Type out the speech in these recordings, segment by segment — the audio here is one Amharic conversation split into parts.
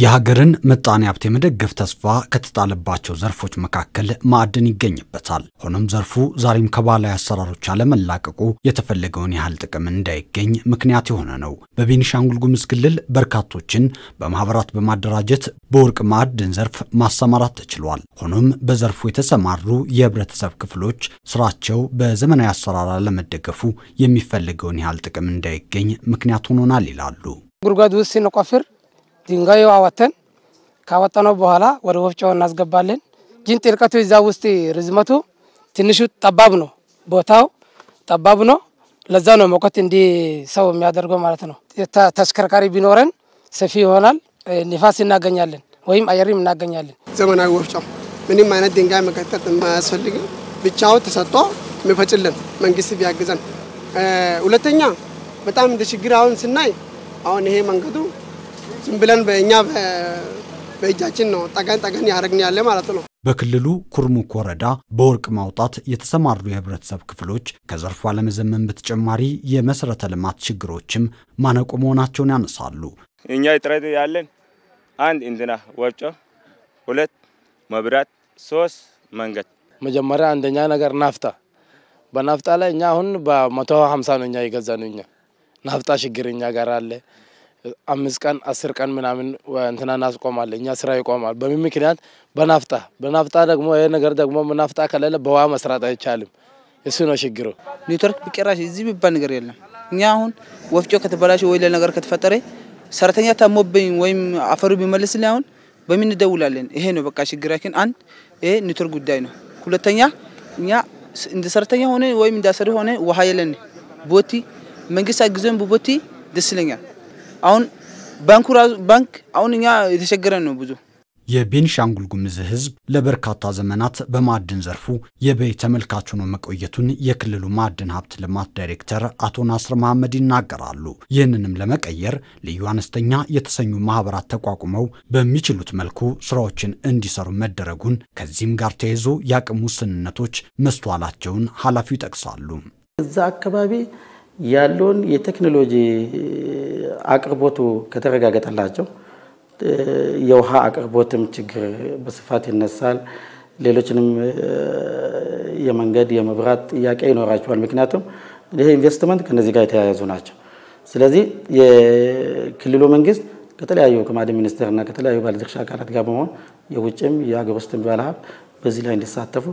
የሀገርን ምጣኔ ሀብት የመደገፍ ተስፋ ከተጣለባቸው ዘርፎች መካከል ማዕድን ይገኝበታል። ሆኖም ዘርፉ ዛሬም ከባህላዊ አሰራሮች አለመላቀቁ የተፈለገውን ያህል ጥቅም እንዳይገኝ ምክንያት የሆነ ነው። በቤኒሻንጉል ጉሙዝ ክልል በርካቶችን በማህበራት በማደራጀት በወርቅ ማዕድን ዘርፍ ማሰማራት ተችሏል። ሆኖም በዘርፉ የተሰማሩ የህብረተሰብ ክፍሎች ስራቸው በዘመናዊ አሰራር አለመደገፉ የሚፈልገውን ያህል ጥቅም እንዳይገኝ ምክንያት ሆኖናል ይላሉ። ጉድጓድ ውስጥ ስንቆፍር ድንጋዩ አወተን ካወጣነው በኋላ ወደ ወፍጮ እናስገባለን። ጅን ጥልቀቱ እዛ ውስጥ ርዝመቱ ትንሹ ጠባብ ነው፣ ቦታው ጠባብ ነው። ለዛ ነው ሙቀት እንዲህ ሰው የሚያደርገው ማለት ነው። ተሽከርካሪ ቢኖረን ሰፊ ይሆናል፣ ንፋስ እናገኛለን፣ ወይም አየርም እናገኛለን። ዘመናዊ ወፍጮ ምንም አይነት ድንጋይ መቀጠጥ የማያስፈልግም፣ ብቻው ተሰጥቶ የሚፈጭልን መንግስት ቢያግዘን። ሁለተኛ በጣም እንደ ችግር አሁን ስናይ አሁን ይሄ መንገዱ ዝም ብለን እኛ በእጃችን ነው ጠገን ጠገን ያደረግን ያለ ማለት ነው። በክልሉ ኩርሙክ ወረዳ በወርቅ ማውጣት የተሰማሩ የህብረተሰብ ክፍሎች ከዘርፉ አለመዘመን በተጨማሪ የመሰረተ ልማት ችግሮችም ማነቆ መሆናቸውን ያነሳሉ። እኛ ጥረት ያለን አንድ እንትና ወፍጮ፣ ሁለት መብራት፣ ሶስት መንገድ። መጀመሪያ አንደኛ ነገር ናፍታ። በናፍጣ ላይ እኛ አሁን በመቶ ሀምሳ ነው እኛ ነው። እኛ ናፍጣ ችግር እኛ ጋር አለ። አምስት ቀን አስር ቀን ምናምን እንትና እናስቆማለን። እኛ ስራ ይቆማል። በምን ምክንያት? በናፍጣ በናፍጣ ደግሞ ይሄ ነገር ደግሞ ናፍጣ ከሌለ በውሃ መስራት አይቻልም። እሱ ነው ችግሩ። ኔትወርክ ቢቀራሽ እዚህ የሚባል ነገር የለም። እኛ አሁን ወፍጮ ከተበላሽ ወይ ለነገር ከተፈጠረ ሰራተኛ ታሞብኝ ወይም አፈሩ ቢመልስልኝ አሁን በምን እንደውላለን? ይሄ ነው በቃ ችግራችን። አንድ ይሄ ኔትወርክ ጉዳይ ነው። ሁለተኛ እኛ እንደ ሰራተኛ ሆነ ወይም እንዳሰሪ ሆነ ውሃ የለን ቦቲ መንግስት አግዞን በቦቲ ደስ ይለኛል። አሁን ባንኩ ባንክ አሁን እኛ የተቸገረን ነው ብዙ የቤንሻንጉል ጉምዝ ህዝብ ለበርካታ ዘመናት በማዕድን ዘርፉ የበይ ተመልካች ሆኖ መቆየቱን የክልሉ ማዕድን ሀብት ልማት ዳይሬክተር አቶ ናስር መሐመድ ይናገራሉ። ይህንንም ለመቀየር ልዩ አነስተኛ የተሰኙ ማህበራት ተቋቁመው በሚችሉት መልኩ ስራዎችን እንዲሰሩ መደረጉን ከዚህም ጋር ተያይዞ የአቅም ውስንነቶች መስተዋላቸውን ኃላፊው ይጠቅሳሉ። እዛ አካባቢ ያለውን የቴክኖሎጂ አቅርቦቱ ከተረጋገጠላቸው የውሃ አቅርቦትም ችግር በስፋት ይነሳል። ሌሎችንም የመንገድ የመብራት ጥያቄ ይኖራቸዋል። ምክንያቱም ይሄ ኢንቨስትመንት ከነዚህ ጋር የተያያዙ ናቸው። ስለዚህ የክልሉ መንግስት ከተለያዩ ከማዕድን ሚኒስቴርና ከተለያዩ ባለድርሻ አካላት ጋር በመሆን የውጭም የሀገር ውስጥም ባለሀብት በዚህ ላይ እንዲሳተፉ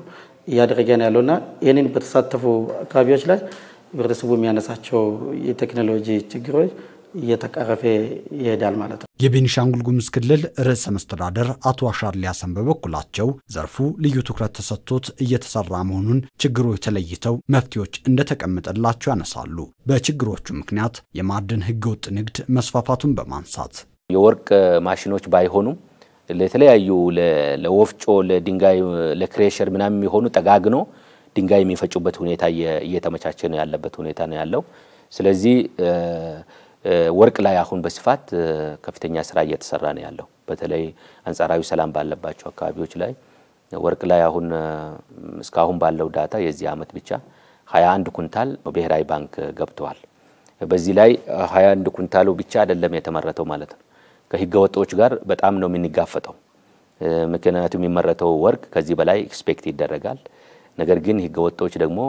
እያደረገ ነው ያለውና ይህንን በተሳተፉ አካባቢዎች ላይ ህብረተሰቡ የሚያነሳቸው የቴክኖሎጂ ችግሮች እየተቀረፈ ይሄዳል ማለት ነው። የቤኒሻንጉል ጉሙዝ ክልል ርዕሰ መስተዳደር አቶ አሻድሊ ሀሰን በበኩላቸው ዘርፉ ልዩ ትኩረት ተሰጥቶት እየተሰራ መሆኑን ችግሮች ተለይተው መፍትሄዎች እንደተቀመጠላቸው ያነሳሉ። በችግሮቹ ምክንያት የማዕድን ህገወጥ ንግድ መስፋፋቱን በማንሳት የወርቅ ማሽኖች ባይሆኑም ለተለያዩ ለወፍጮ፣ ለድንጋይ፣ ለክሬሸር ምናምን የሚሆኑ ጠጋግኖ ድንጋይ የሚፈጩበት ሁኔታ እየተመቻቸ ነው ያለበት ሁኔታ ነው ያለው። ስለዚህ ወርቅ ላይ አሁን በስፋት ከፍተኛ ስራ እየተሰራ ነው ያለው። በተለይ አንጻራዊ ሰላም ባለባቸው አካባቢዎች ላይ ወርቅ ላይ አሁን እስካሁን ባለው ዳታ የዚህ አመት ብቻ 21 ኩንታል ብሔራዊ ባንክ ገብተዋል። በዚህ ላይ 21 ኩንታሉ ብቻ አይደለም የተመረተው ማለት ነው። ከህገ ወጦች ጋር በጣም ነው የምንጋፈጠው። ምክንያቱም የሚመረተው ወርቅ ከዚህ በላይ ኤክስፔክት ይደረጋል። ነገር ግን ህገወጦች ደግሞ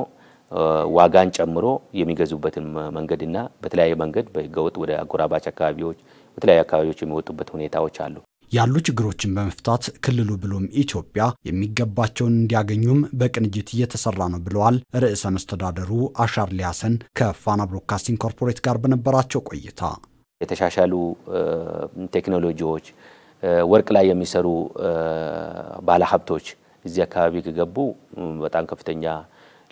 ዋጋን ጨምሮ የሚገዙበትን መንገድና በተለያየ መንገድ በህገወጥ ወደ አጎራባች አካባቢዎች በተለያዩ አካባቢዎች የሚወጡበት ሁኔታዎች አሉ። ያሉ ችግሮችን በመፍታት ክልሉ ብሎም ኢትዮጵያ የሚገባቸውን እንዲያገኙም በቅንጅት እየተሰራ ነው ብለዋል ርዕሰ መስተዳደሩ አሻር ሊያሰን ከፋና ብሮድካስቲንግ ኮርፖሬት ጋር በነበራቸው ቆይታ። የተሻሻሉ ቴክኖሎጂዎች፣ ወርቅ ላይ የሚሰሩ ባለሀብቶች እዚህ አካባቢ ከገቡ በጣም ከፍተኛ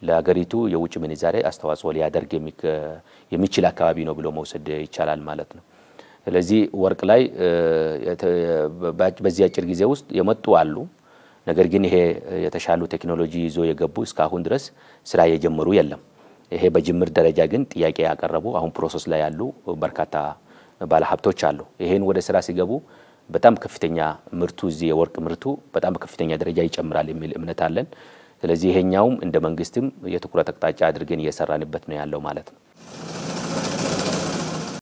ለሀገሪቱ የውጭ ምንዛሬ አስተዋጽኦ ሊያደርግ የሚችል አካባቢ ነው ብሎ መውሰድ ይቻላል ማለት ነው። ስለዚህ ወርቅ ላይ በዚህ አጭር ጊዜ ውስጥ የመጡ አሉ። ነገር ግን ይሄ የተሻሉ ቴክኖሎጂ ይዞ የገቡ እስካሁን ድረስ ስራ የጀመሩ የለም። ይሄ በጅምር ደረጃ ግን ጥያቄ ያቀረቡ አሁን ፕሮሰስ ላይ ያሉ በርካታ ባለሀብቶች አሉ። ይሄን ወደ ስራ ሲገቡ በጣም ከፍተኛ ምርቱ እዚህ የወርቅ ምርቱ በጣም በከፍተኛ ደረጃ ይጨምራል የሚል እምነት አለን። ስለዚህ ይሄኛውም እንደ መንግስትም የትኩረት አቅጣጫ አድርገን እየሰራንበት ነው ያለው ማለት ነው።